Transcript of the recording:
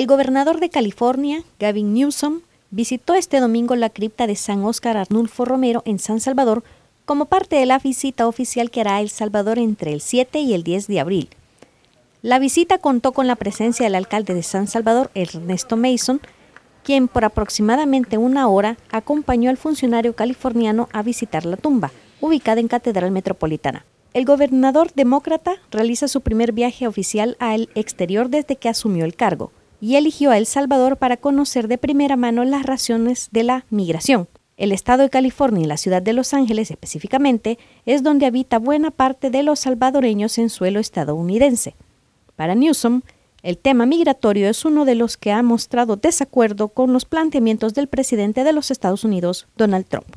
El gobernador de California, Gavin Newsom, visitó este domingo la cripta de San Óscar Arnulfo Romero en San Salvador como parte de la visita oficial que hará El Salvador entre el 7 y el 10 de abril. La visita contó con la presencia del alcalde de San Salvador, Ernesto Mason, quien por aproximadamente una hora acompañó al funcionario californiano a visitar la tumba, ubicada en Catedral Metropolitana. El gobernador demócrata realiza su primer viaje oficial al exterior desde que asumió el cargo y eligió a El Salvador para conocer de primera mano las razones de la migración. El estado de California y la ciudad de Los Ángeles específicamente es donde habita buena parte de los salvadoreños en suelo estadounidense. Para Newsom, el tema migratorio es uno de los que ha mostrado desacuerdo con los planteamientos del presidente de los Estados Unidos, Donald Trump.